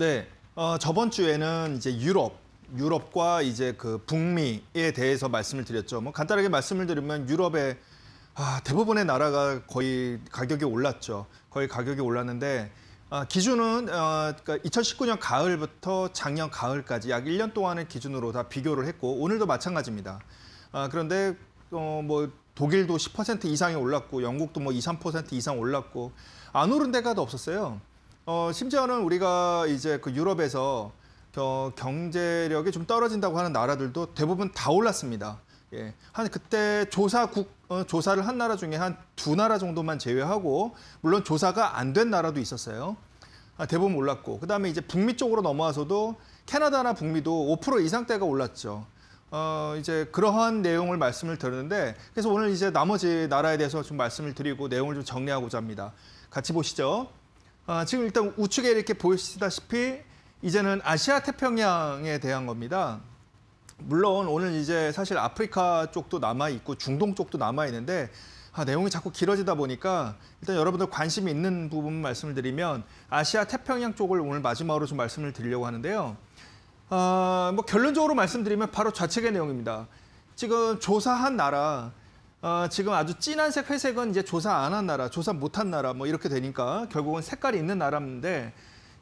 네. 어, 저번 주에는 이제 유럽, 유럽과 이제 그 북미에 대해서 말씀을 드렸죠. 뭐 간단하게 말씀을 드리면 유럽의 아, 대부분의 나라가 거의 가격이 올랐죠. 거의 가격이 올랐는데 아, 기준은 어, 그러니까 2019년 가을부터 작년 가을까지 약 1년 동안을 기준으로 다 비교를 했고 오늘도 마찬가지입니다. 아, 그런데 어, 뭐 독일도 10% 이상이 올랐고 영국도 뭐 2, 3% 이상 올랐고 안 오른 데가 더 없었어요. 어, 심지어는 우리가 이제 그 유럽에서 어, 경제력이 좀 떨어진다고 하는 나라들도 대부분 다 올랐습니다. 예. 한 그때 조사국 어, 조사를 한 나라 중에 한 두 나라 정도만 제외하고 물론 조사가 안 된 나라도 있었어요. 아, 대부분 올랐고 그다음에 이제 북미 쪽으로 넘어와서도 캐나다나 북미도 5% 이상대가 올랐죠. 어 이제 그러한 내용을 말씀을 드렸는데 그래서 오늘 이제 나머지 나라에 대해서 좀 말씀을 드리고 내용을 좀 정리하고자 합니다. 같이 보시죠. 아, 지금 일단 우측에 이렇게 보시다시피 이제는 아시아 태평양에 대한 겁니다. 물론 오늘 이제 사실 아프리카 쪽도 남아 있고 중동 쪽도 남아 있는데 아, 내용이 자꾸 길어지다 보니까 일단 여러분들 관심이 있는 부분 말씀을 드리면 아시아 태평양 쪽을 오늘 마지막으로 좀 말씀을 드리려고 하는데요. 아, 뭐 결론적으로 말씀드리면 바로 좌측의 내용입니다. 지금 조사한 나라 어, 지금 아주 진한 색 회색은 이제 조사 안 한 나라, 조사 못 한 나라 뭐 이렇게 되니까 결국은 색깔이 있는 나라인데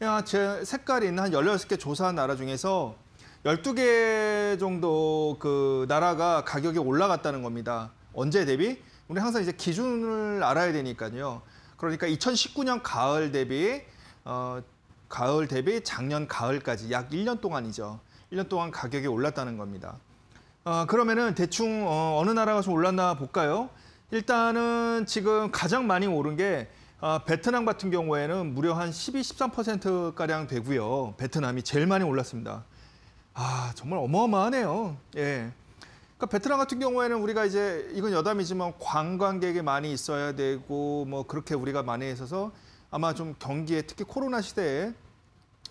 야, 제 색깔이 있는 한 16개 조사한 나라 중에서 12개 정도 그 나라가 가격이 올라갔다는 겁니다. 언제 대비? 우리 항상 이제 기준을 알아야 되니까요. 그러니까 2019년 가을 대비 어 가을 대비 작년 가을까지 약 1년 동안이죠. 1년 동안 가격이 올랐다는 겁니다. 아, 그러면은 대충 어, 어느 나라가 좀 올랐나 볼까요? 일단은 지금 가장 많이 오른 게 아, 베트남 같은 경우에는 무려 한 12, 13%가량 되고요. 베트남이 제일 많이 올랐습니다. 아, 정말 어마어마하네요. 예. 그러니까 베트남 같은 경우에는 우리가 이제 이건 여담이지만 관광객이 많이 있어야 되고 뭐 그렇게 우리가 많이 있어서 아마 좀 경기에 특히 코로나 시대에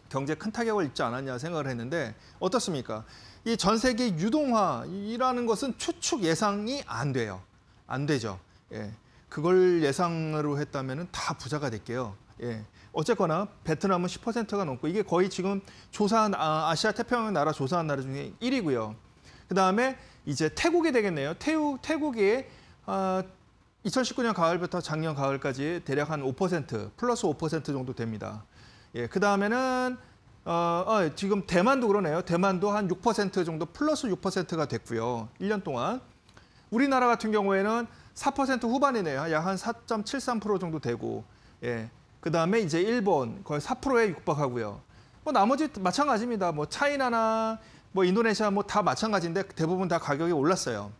경제 큰 타격을 입지 않았냐 생각을 했는데 어떻습니까? 이전 세계 유동화라는 것은 추측 예상이 안 돼요. 안 되죠. 예. 그걸 예상으로 했다면 다 부자가 될게요. 예. 어쨌거나 베트남은 10%가 넘고 이게 거의 지금 조사한 아, 시아 태평양 나라 조사한 나라 중에 1위고요. 그다음에 이제 태국이 되겠네요. 태국 태국이 아, 2019년 가을부터 작년 가을까지 대략 한 5% 플러스 5% 정도 됩니다. 예, 그 다음에는 어, 어, 지금 대만도 그러네요. 대만도 한 6% 정도 플러스 6%가 됐고요. 1년 동안. 우리나라 같은 경우에는 4% 후반이네요. 약 한 4.73% 정도 되고. 예. 그다음에 이제 일본 거의 4%에 육박하고요. 뭐 나머지 마찬가지입니다. 뭐 차이나나 뭐 인도네시아 뭐 다 마찬가지인데 대부분 다 가격이 올랐어요.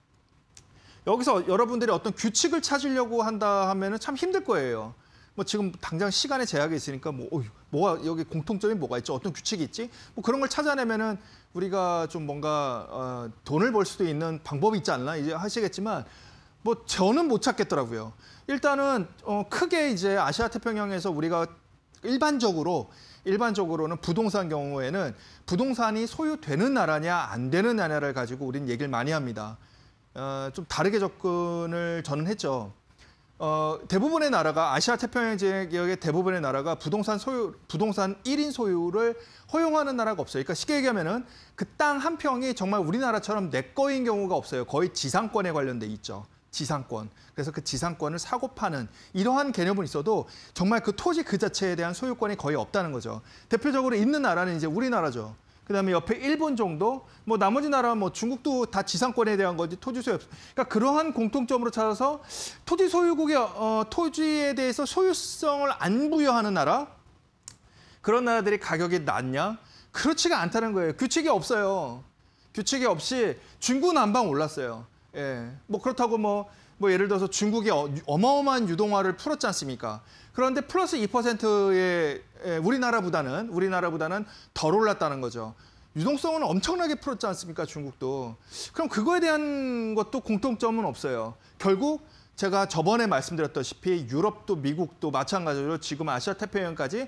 여기서 여러분들이 어떤 규칙을 찾으려고 한다 하면참 힘들 거예요. 뭐 지금 당장 시간에 제약이 있으니까 뭐 어휴, 뭐가 여기 공통점이 뭐가 있죠 어떤 규칙이 있지 뭐 그런 걸 찾아내면은 우리가 좀 뭔가 어, 돈을 벌 수도 있는 방법이 있지 않나 이제 하시겠지만 뭐 저는 못 찾겠더라고요. 일단은 어, 크게 이제 아시아 태평양에서 우리가 일반적으로 일반적으로는 부동산 경우에는 부동산이 소유되는 나라냐 안 되는 나라를 가지고 우리는 얘기를 많이 합니다. 어, 좀 다르게 접근을 저는 했죠. 어, 대부분의 나라가 아시아 태평양 지역의 대부분의 나라가 부동산 소유 부동산 1인 소유를 허용하는 나라가 없어요. 그러니까 쉽게 얘기하면은 그 땅 한 평이 정말 우리나라처럼 내 거인 경우가 없어요. 거의 지상권에 관련돼 있죠. 지상권. 그래서 그 지상권을 사고 파는 이러한 개념은 있어도 정말 그 토지 그 자체에 대한 소유권이 거의 없다는 거죠. 대표적으로 있는 나라는 이제 우리나라죠. 그다음에 옆에 일본 정도, 뭐 나머지 나라 뭐 중국도 다 지상권에 대한 거지 토지 소유. 그러니까 그러한 공통점으로 찾아서 토지 소유국의 어, 토지에 대해서 소유성을 안 부여하는 나라 그런 나라들이 가격이 낮냐? 그렇지가 않다는 거예요. 규칙이 없어요. 규칙이 없이 중구난방 올랐어요. 예. 뭐 그렇다고 뭐뭐 예를 들어서 중국이 어, 어마어마한 유동화를 풀었지 않습니까? 그런데 플러스 2%의 우리나라보다는 우리나라보다는 덜 올랐다는 거죠. 유동성은 엄청나게 풀었지 않습니까? 중국도. 그럼 그거에 대한 것도 공통점은 없어요. 결국 제가 저번에 말씀드렸다시피 유럽도 미국도 마찬가지로 지금 아시아 태평양까지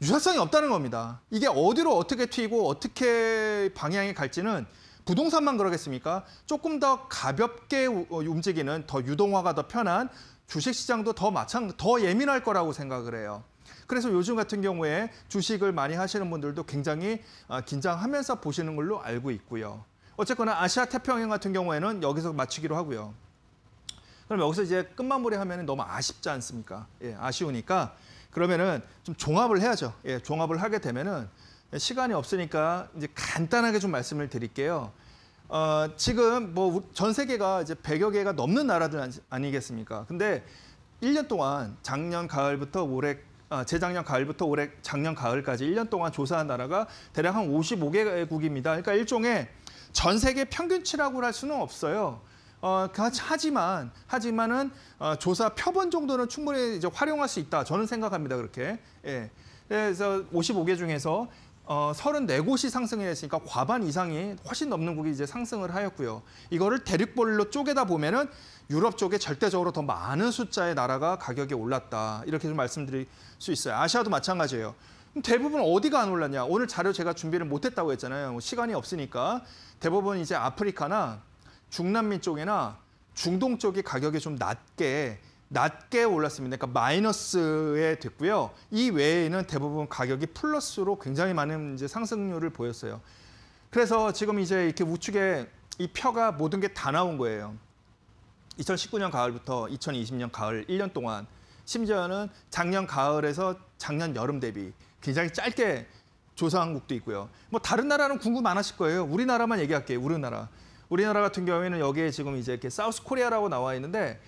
유사성이 없다는 겁니다. 이게 어디로 어떻게 튀고 어떻게 방향이 갈지는 부동산만 그러겠습니까? 조금 더 가볍게 어, 움직이는 더 유동화가 더 편한 주식시장도 더 마찬 더 예민할 거라고 생각을 해요. 그래서 요즘 같은 경우에 주식을 많이 하시는 분들도 굉장히 어, 긴장하면서 보시는 걸로 알고 있고요. 어쨌거나 아시아 태평양 같은 경우에는 여기서 마치기로 하고요. 그럼 여기서 이제 끝마무리 하면 너무 아쉽지 않습니까? 예, 아쉬우니까 그러면은 좀 종합을 해야죠. 예, 종합을 하게 되면은 시간이 없으니까 이제 간단하게 좀 말씀을 드릴게요. 어, 지금 뭐 전 세계가 이제 100여 개가 넘는 나라들 아니, 아니 겠습니까 근데 1년 동안 작년 가을부터 올해 아, 재작년 가을부터 올해 작년 가을까지 1년 동안 조사한 나라가 대략 한 55개국입니다. 그러니까 일종의 전 세계 평균치라고 할 수는 없어요. 어, 그 하지만 하지만은 어, 조사 표본 정도는 충분히 이제 활용할 수 있다. 저는 생각합니다. 그렇게. 예. 그래서 55개 중에서 어, 34곳이 상승을 했으니까 과반 이상이 훨씬 넘는 국이 이제 상승을 하였고요. 이거를 대륙별로 쪼개다 보면은 유럽 쪽에 절대적으로 더 많은 숫자의 나라가 가격이 올랐다. 이렇게 좀 말씀드릴 수 있어요. 아시아도 마찬가지예요. 대부분 어디가 안 올랐냐? 오늘 자료 제가 준비를 못 했다고 했잖아요. 뭐 시간이 없으니까 대부분 이제 아프리카나 중남미 쪽이나 중동 쪽이 가격이 좀 낮게 낮게 올랐습니다. 그러니까 마이너스에 됐고요. 이 외에는 대부분 가격이 플러스로 굉장히 많은 이제 상승률을 보였어요. 그래서 지금 이제 이렇게 우측에 이 표가 모든 게 다 나온 거예요. 2019년 가을부터 2020년 가을 1년 동안 심지어는 작년 가을에서 작년 여름 대비 굉장히 짧게 조사한국도 있고요. 뭐 다른 나라는 궁금 안 하실 거예요. 우리나라만 얘기할게요. 우리나라. 우리나라 같은 경우에는 여기에 지금 이제 이렇게 사우스 코리아라고 나와 있는데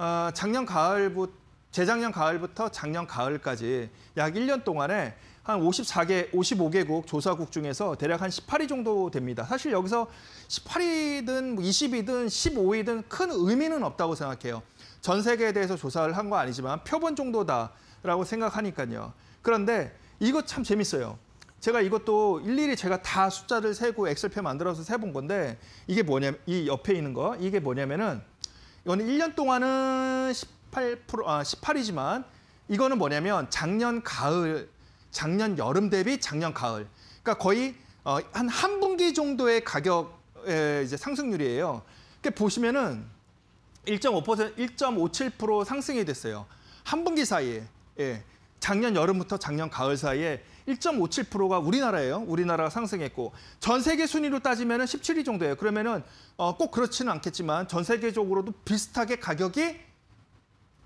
아, 작년 가을부터 재작년 가을부터 작년 가을까지 약 1년 동안에 한 54개, 55개국 조사국 중에서 대략 한 18위 정도 됩니다. 사실 여기서 18위든 20위든 15위든 큰 의미는 없다고 생각해요. 전 세계에 대해서 조사를 한 거 아니지만 표본 정도다라고 생각하니까요. 그런데 이거 참 재밌어요. 제가 이것도 일일이 제가 다 숫자를 세고 엑셀표 만들어서 세본 건데 이게 뭐냐, 면이 옆에 있는 거, 이게 뭐냐면은 이거는 1년 동안은 18% 아, 18이지만 이거는 뭐냐면 작년 가을, 작년 여름 대비 작년 가을. 그러니까 거의 어, 한, 한 분기 정도의 가격의 이제 상승률이에요. 그 보시면은 1.5%, 1.57% 상승이 됐어요. 한 분기 사이에. 예. 작년 여름부터 작년 가을 사이에 1.57%가 우리나라예요. 우리나라가 상승했고 전 세계 순위로 따지면 17위 정도예요. 그러면은 어, 꼭 그렇지는 않겠지만 전 세계적으로도 비슷하게 가격이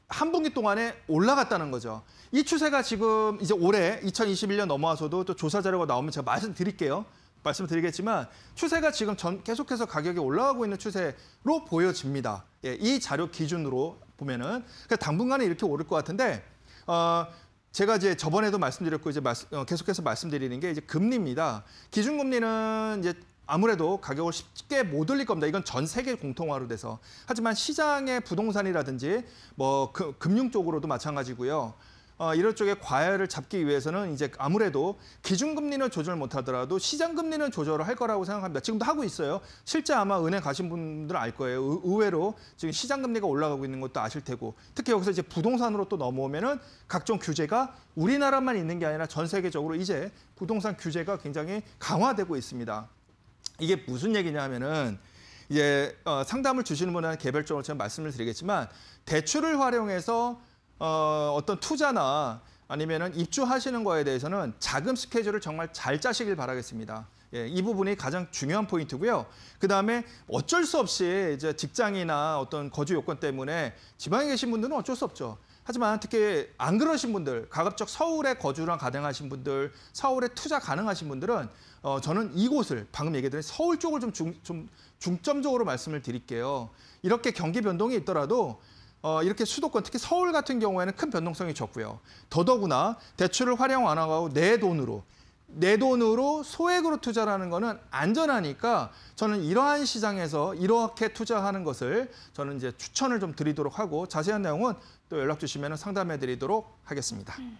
한 분기 동안에 올라갔다는 거죠. 이 추세가 지금 이제 올해 2021년 넘어와서도 또 조사 자료가 나오면 제가 말씀드릴게요. 말씀드리겠지만 추세가 지금 전, 계속해서 가격이 올라가고 있는 추세로 보여집니다. 예, 이 자료 기준으로 보면은 그러니까 당분간은 이렇게 오를 것 같은데 어, 제가 이제 저번에도 말씀드렸고 이제 말씀, 어, 계속해서 말씀드리는 게 이제 금리입니다. 기준금리는 이제 아무래도 가격을 쉽게 못 올릴 겁니다. 이건 전 세계 공통화로 돼서. 하지만 시장의 부동산이라든지 뭐 그, 금융 쪽으로도 마찬가지고요. 어, 이런 쪽에 과열을 잡기 위해서는 이제 아무래도 기준금리는 조절 못하더라도 시장금리는 조절을 할 거라고 생각합니다. 지금도 하고 있어요. 실제 아마 은행 가신 분들 알 거예요. 의외로 지금 시장금리가 올라가고 있는 것도 아실 테고 특히 여기서 이제 부동산으로 또 넘어오면은 각종 규제가 우리나라만 있는 게 아니라 전 세계적으로 이제 부동산 규제가 굉장히 강화되고 있습니다. 이게 무슨 얘기냐 하면은 이제 어, 상담을 주시는 분한테 개별적으로 제가 말씀을 드리겠지만 대출을 활용해서 어, 어떤 투자나 아니면은 입주하시는 거에 대해서는 자금 스케줄을 정말 잘 짜시길 바라겠습니다. 예, 이 부분이 가장 중요한 포인트고요. 그다음에 어쩔 수 없이 이제 직장이나 어떤 거주 요건 때문에 지방에 계신 분들은 어쩔 수 없죠. 하지만 특히 안 그러신 분들, 가급적 서울에 거주랑 가능하신 분들, 서울에 투자 가능하신 분들은 어, 저는 이곳을 방금 얘기드린 서울 쪽을 좀, 중, 좀 중점적으로 말씀을 드릴게요. 이렇게 경기 변동이 있더라도 어, 이렇게 수도권 특히 서울 같은 경우에는 큰 변동성이 적고요. 더더구나 대출을 활용 안 하고 내 돈으로 내 돈으로 소액으로 투자라는 거는 안전하니까 저는 이러한 시장에서 이렇게 투자하는 것을 저는 이제 추천을 좀 드리도록 하고 자세한 내용은 또 연락 주시면 상담해 드리도록 하겠습니다. 음.